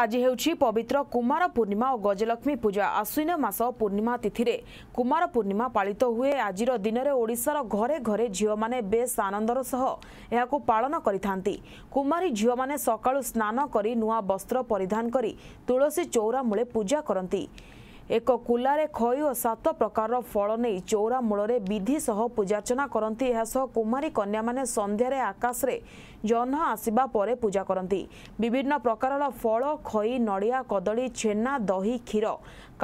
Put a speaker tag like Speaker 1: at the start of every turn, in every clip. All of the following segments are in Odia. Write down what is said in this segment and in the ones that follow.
Speaker 1: ଆଜି ହେଉଛି ପବିତ୍ର କୁମାର ପୂର୍ଣ୍ଣିମା ଓ ଗଜଲକ୍ଷ୍ମୀ ପୂଜା ଆଶ୍ୱିନ ମାସ ପୂର୍ଣ୍ଣିମା ତିଥିରେ କୁମାର ପୂର୍ଣ୍ଣିମା ପାଳିତ ହୁଏ ଆଜିର ଦିନରେ ଓଡ଼ିଶାର ଘରେ ଘରେ ଝିଅମାନେ ବେଶ ଆନନ୍ଦର ସହ ଏହାକୁ ପାଳନ କରିଥାନ୍ତି କୁମାରୀ ଝିଅମାନେ ସକାଳୁ ସ୍ନାନ କରି ନୂଆ ବସ୍ତ୍ର ପରିଧାନ କରି ତୁଳସୀ ଚଉରା ମୂଳେ ପୂଜା କରନ୍ତି ଏକ କୁଲାରେ ଖଇ ଓ ସାତ ପ୍ରକାରର ଫଳ ନେଇ ଚଉରା ମୂଳରେ ବିଧି ସହ ପୂଜାର୍ଚ୍ଚନା କରନ୍ତି ଏହାସହ କୁମାରୀ କନ୍ୟାମାନେ ସନ୍ଧ୍ୟାରେ ଆକାଶରେ ଜହ୍ନ ଆସିବା ପରେ ପୂଜା କରନ୍ତି ବିଭିନ୍ନ ପ୍ରକାରର ଫଳ ଖଇ ନଡ଼ିଆ କଦଳୀ ଛେନା ଦହି କ୍ଷୀର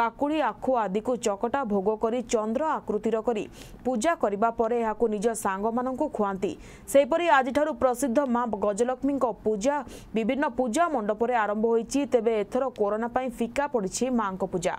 Speaker 1: କାକୁଡ଼ି ଆଖୁ ଆଦିକୁ ଚକଟା ଭୋଗ କରି ଚନ୍ଦ୍ର ଆକୃତିର କରି ପୂଜା କରିବା ପରେ ଏହାକୁ ନିଜ ସାଙ୍ଗମାନଙ୍କୁ ଖୁଆନ୍ତି ସେହିପରି ଆଜିଠାରୁ ପ୍ରସିଦ୍ଧ ମା ଗଜଲକ୍ଷ୍ମୀଙ୍କ ପୂଜା ବିଭିନ୍ନ ପୂଜା ମଣ୍ଡପରେ ଆରମ୍ଭ ହୋଇଛି ତେବେ ଏଥର କରୋନା ପାଇଁ ଫିକା ପଡ଼ିଛି ମାଙ୍କ ପୂଜା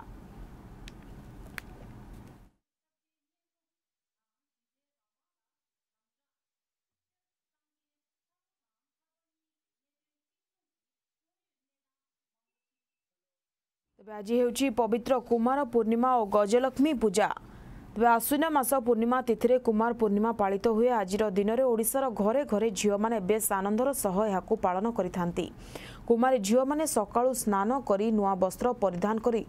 Speaker 1: ତେବେ ଆଜି ହେଉଛି ପବିତ୍ର କୁମାର ପୂର୍ଣ୍ଣିମା ଓ ଗଜଲକ୍ଷ୍ମୀ ପୂଜା ତେବେ ଆଶ୍ୱିନ ମାସ ପୂର୍ଣ୍ଣିମା ତିଥିରେ କୁମାର ପୂର୍ଣ୍ଣିମା ପାଳିତ ହୁଏ ଆଜିର ଦିନରେ ଓଡ଼ିଶାର ଘରେ ଘରେ ଝିଅମାନେ ବେଶ ଆନନ୍ଦର ସହ ଏହାକୁ ପାଳନ କରିଥାନ୍ତି କୁମାରୀ ଝିଅମାନେ ସକାଳୁ ସ୍ନାନ କରି ନୂଆ ବସ୍ତ୍ର ପରିଧାନ କରି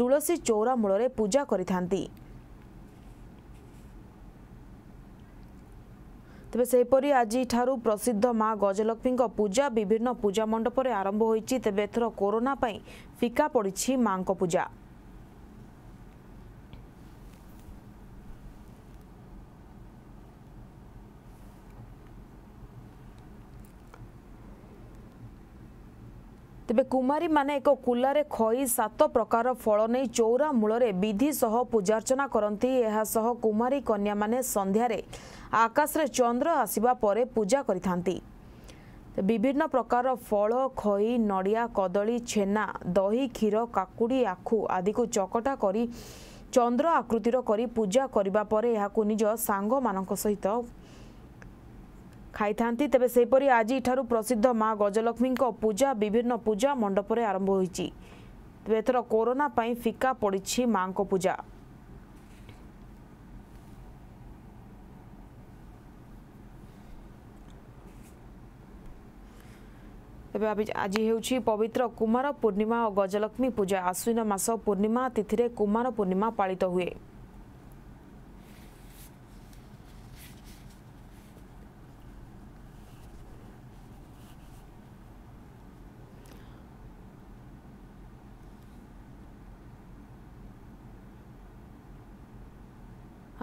Speaker 1: ତୁଳସୀ ଚଉରା ମୂଳରେ ପୂଜା କରିଥାନ୍ତି ତେବେ ସେହିପରି ଆଜିଠାରୁ ପ୍ରସିଦ୍ଧ ମା ଗଜଲକ୍ଷ୍ମୀଙ୍କ ପୂଜା ବିଭିନ୍ନ ପୂଜା ମଣ୍ଡପରେ ଆରମ୍ଭ ହୋଇଛି ତେବେ ଏଥର କରୋନା ପାଇଁ ଫିକା ପଡ଼ିଛି ମାଙ୍କ ପୂଜା ତେବେ କୁମାରୀମାନେ ଏକ କୁଲାରେ ଖଇ ସାତ ପ୍ରକାର ଫଳ ନେଇ ଚଉରା ମୂଳରେ ବିଧି ସହ ପୂଜାର୍ଚ୍ଚନା କରନ୍ତି ଏହାସହ କୁମାରୀ କନ୍ୟାମାନେ ସନ୍ଧ୍ୟାରେ ଆକାଶରେ ଚନ୍ଦ୍ର ଆସିବା ପରେ ପୂଜା କରିଥାନ୍ତି ବିଭିନ୍ନ ପ୍ରକାର ଫଳ ଖଇ ନଡ଼ିଆ କଦଳୀ ଛେନା ଦହି କ୍ଷୀର କାକୁଡ଼ି ଆଖୁ ଆଦିକୁ ଚକଟା କରି ଚନ୍ଦ୍ର ଆକୃତିର କରି ପୂଜା କରିବା ପରେ ଏହାକୁ ନିଜ ସାଙ୍ଗମାନଙ୍କ ସହିତ ଖାଇଥାନ୍ତି ତେବେ ସେହିପରି ଆଜିଠାରୁ ପ୍ରସିଦ୍ଧ ମା ଗଜଲକ୍ଷ୍ମୀଙ୍କ ପୂଜା ବିଭିନ୍ନ ପୂଜା ମଣ୍ଡପରେ ଆରମ୍ଭ ହୋଇଛି ତେବେ ଏଥର କରୋନା ପାଇଁ ଫିକା ପଡ଼ିଛି ମାଙ୍କ ପୂଜା ତେବେ ଆଜି ହେଉଛି ପବିତ୍ର କୁମାର ପୂର୍ଣ୍ଣିମା ଓ ଗଜଲକ୍ଷ୍ମୀ ପୂଜା ଆଶ୍ୱିନ ମାସ ପୂର୍ଣ୍ଣିମା ତିଥିରେ କୁମାର ପୂର୍ଣ୍ଣିମା ପାଳିତ ହୁଏ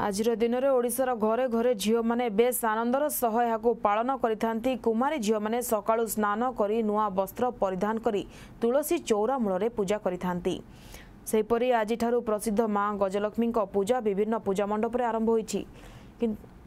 Speaker 1: ଆଜିର ଦିନରେ ଓଡ଼ିଶାର ଘରେ ଘରେ ଝିଅମାନେ ବେଶ ଆନନ୍ଦର ସହ ଏହାକୁ ପାଳନ କରିଥାନ୍ତି କୁମାରୀ ଝିଅମାନେ ସକାଳୁ ସ୍ନାନ କରି ନୂଆ ବସ୍ତ୍ର ପରିଧାନ କରି ତୁଳସୀ ଚଉରା ମୂଳରେ ପୂଜା କରିଥାନ୍ତି ସେହିପରି ଆଜିଠାରୁ ପ୍ରସିଦ୍ଧ ମା ଗଜଲକ୍ଷ୍ମୀଙ୍କ ପୂଜା ବିଭିନ୍ନ ପୂଜାମଣ୍ଡପରେ ଆରମ୍ଭ ହୋଇଛି କିନ୍ତୁ